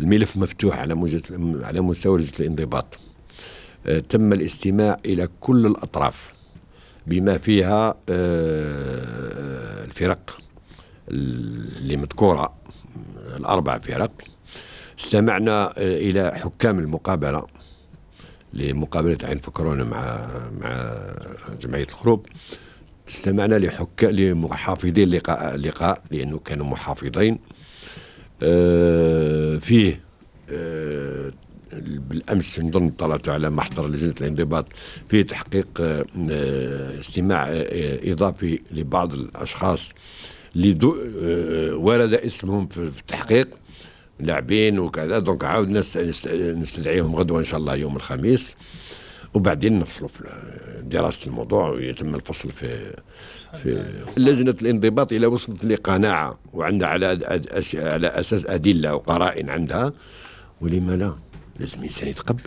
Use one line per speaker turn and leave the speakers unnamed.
الملف مفتوح على على مستوى لجنة الانضباط آه، تم الاستماع إلى كل الأطراف بما فيها آه، الفرق اللي مذكورة الأربع فرق استمعنا آه، إلى حكام المقابلة لمقابلة عين فكرون مع مع جمعية الخروب استمعنا لحكام لمحافظين اللقاء اللقاء لأنه كانوا محافظين آه، فيه آه، بالامس نظن طلعت على محضر لجنه الانضباط في تحقيق آه، استماع اضافي لبعض الاشخاص اللي ورد اسمهم في التحقيق لاعبين وكذا دونك عاود نستدعيهم غدوه ان شاء الله يوم الخميس وبعدين نفصلوا في دراسه الموضوع ويتم الفصل في في لجنه الانضباط الى وصلت لقناعه وعندها على على اساس ادله وقرائن عندها ولما لا لازم الانسان يتقبل